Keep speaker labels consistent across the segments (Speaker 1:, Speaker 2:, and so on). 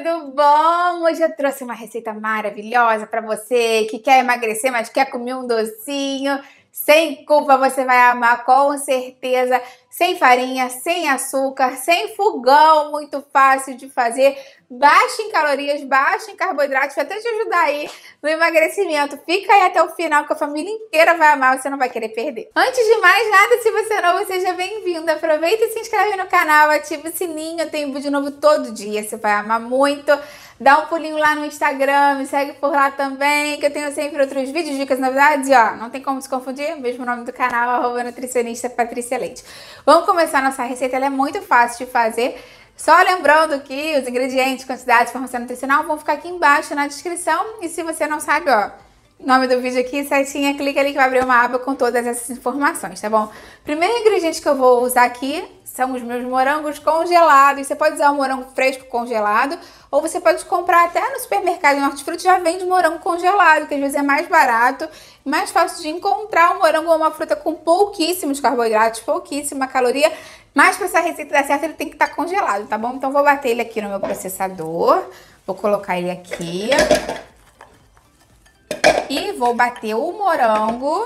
Speaker 1: tudo bom? Hoje eu trouxe uma receita maravilhosa para você que quer emagrecer, mas quer comer um docinho. Sem culpa você vai amar com certeza, sem farinha, sem açúcar, sem fogão, muito fácil de fazer, baixo em calorias, baixo em carboidratos, vai até te ajudar aí no emagrecimento. Fica aí até o final que a família inteira vai amar, você não vai querer perder. Antes de mais nada, se você é novo, seja bem-vindo. Aproveita e se inscreve no canal, ativa o sininho, tem vídeo novo todo dia, você vai amar muito. Dá um pulinho lá no Instagram, me segue por lá também, que eu tenho sempre outros vídeos, dicas, novidades, e ó, não tem como se confundir, mesmo nome do canal, arroba nutricionista Patrícia Leite. Vamos começar nossa receita, ela é muito fácil de fazer, só lembrando que os ingredientes, quantidades, formação nutricional vão ficar aqui embaixo na descrição, e se você não sabe, ó, nome do vídeo aqui certinho, é clica ali que vai abrir uma aba com todas essas informações, tá bom? Primeiro ingrediente que eu vou usar aqui são os meus morangos congelados. Você pode usar o morango fresco congelado ou você pode comprar até no supermercado no hortifruti já vende morango congelado, que às vezes é mais barato, mais fácil de encontrar um morango ou uma fruta com pouquíssimos carboidratos, pouquíssima caloria. Mas para essa receita dar certo, ele tem que estar tá congelado, tá bom? Então vou bater ele aqui no meu processador. Vou colocar ele aqui. E vou bater o morango,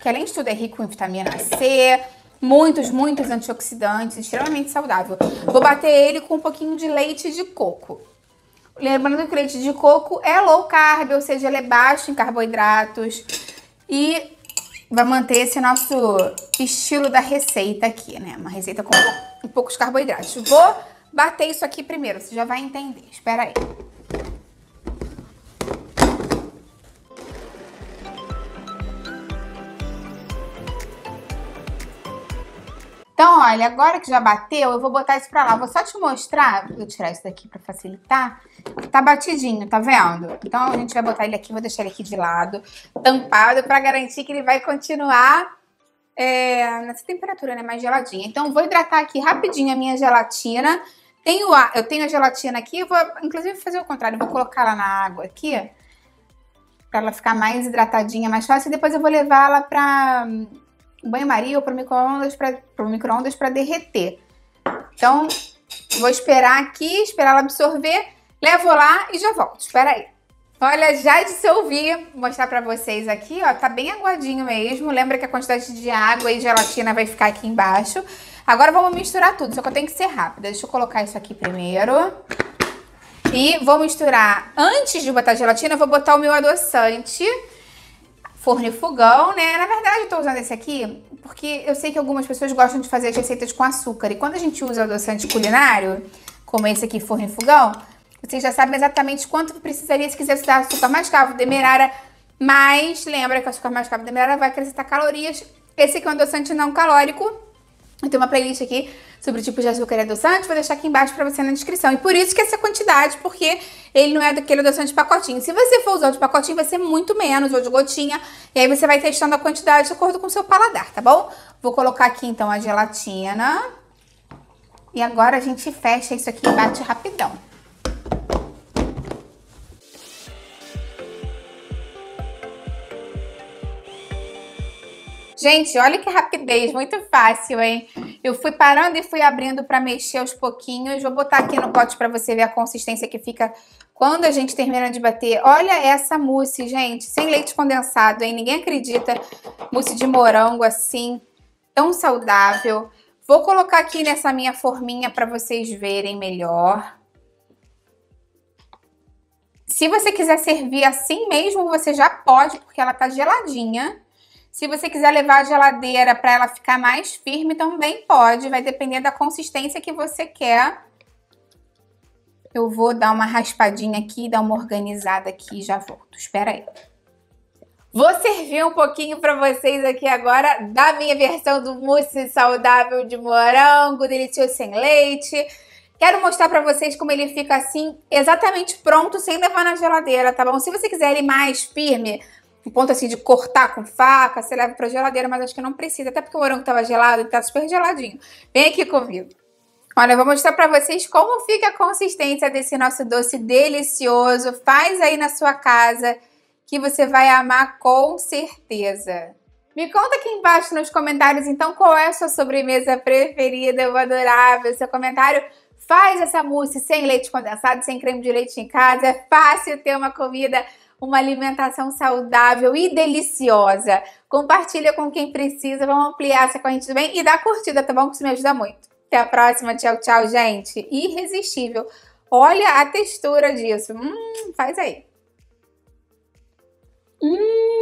Speaker 1: que além de tudo é rico em vitamina C, muitos, muitos antioxidantes, extremamente saudável. Vou bater ele com um pouquinho de leite de coco. Lembrando que o leite de coco é low carb, ou seja, ele é baixo em carboidratos. E vai manter esse nosso estilo da receita aqui, né? Uma receita com poucos carboidratos. Vou bater isso aqui primeiro, você já vai entender. Espera aí. Então, olha, agora que já bateu, eu vou botar isso pra lá. Vou só te mostrar, vou tirar isso daqui pra facilitar. Tá batidinho, tá vendo? Então, a gente vai botar ele aqui, vou deixar ele aqui de lado, tampado, pra garantir que ele vai continuar é, nessa temperatura, né, mais geladinha. Então, vou hidratar aqui rapidinho a minha gelatina. Tenho a, eu tenho a gelatina aqui, vou inclusive fazer o contrário, vou colocar ela na água aqui, pra ela ficar mais hidratadinha, mais fácil, e depois eu vou levar ela pra banho-maria ou para micro-ondas para micro derreter. Então, vou esperar aqui, esperar ela absorver, levo lá e já volto. Espera aí. Olha, já dissolvi, vou mostrar para vocês aqui, ó, tá bem aguadinho mesmo. Lembra que a quantidade de água e gelatina vai ficar aqui embaixo. Agora vamos misturar tudo, só que eu tenho que ser rápida. Deixa eu colocar isso aqui primeiro. E vou misturar, antes de botar a gelatina, eu vou botar o meu adoçante, forno e fogão, né? Na verdade, eu estou usando esse aqui porque eu sei que algumas pessoas gostam de fazer as receitas com açúcar. E quando a gente usa adoçante culinário, como esse aqui, forno e fogão, vocês já sabem exatamente quanto precisaria se quiser usar açúcar mascavo, demerara. Mas lembra que o açúcar mascavo demerara vai acrescentar calorias. Esse aqui é um adoçante não calórico. Eu tenho uma playlist aqui sobre o tipo de açúcar e é adoçante, vou deixar aqui embaixo para você na descrição. E por isso que essa quantidade, porque ele não é daquele adoçante de pacotinho. Se você for usar o de pacotinho, vai ser muito menos, ou de gotinha, e aí você vai testando a quantidade de acordo com o seu paladar, tá bom? Vou colocar aqui, então, a gelatina. E agora a gente fecha isso aqui e bate rapidão. Gente, olha que rapidez, muito fácil, hein? Eu fui parando e fui abrindo para mexer aos pouquinhos. Vou botar aqui no pote para você ver a consistência que fica quando a gente termina de bater. Olha essa mousse, gente, sem leite condensado, hein? Ninguém acredita. Mousse de morango assim, tão saudável. Vou colocar aqui nessa minha forminha para vocês verem melhor. Se você quiser servir assim mesmo, você já pode, porque ela tá geladinha. Se você quiser levar a geladeira para ela ficar mais firme, também pode. Vai depender da consistência que você quer. Eu vou dar uma raspadinha aqui, dar uma organizada aqui e já volto. Espera aí. Vou servir um pouquinho para vocês aqui agora da minha versão do mousse saudável de morango, delicioso sem leite. Quero mostrar para vocês como ele fica assim, exatamente pronto, sem levar na geladeira, tá bom? Se você quiser ele mais firme, um ponto assim de cortar com faca, você leva para geladeira, mas acho que não precisa, até porque o morango estava gelado, e está super geladinho. Vem aqui comigo. Olha, eu vou mostrar para vocês como fica a consistência desse nosso doce delicioso. Faz aí na sua casa que você vai amar com certeza. Me conta aqui embaixo nos comentários, então, qual é a sua sobremesa preferida. Eu vou adorar ver seu comentário. Faz essa mousse sem leite condensado, sem creme de leite em casa. É fácil ter uma comida uma alimentação saudável e deliciosa. Compartilha com quem precisa, vamos ampliar essa corrente também e dá curtida, tá bom? Que isso me ajuda muito. Até a próxima, tchau, tchau, gente. Irresistível. Olha a textura disso. Hum, faz aí. Hum.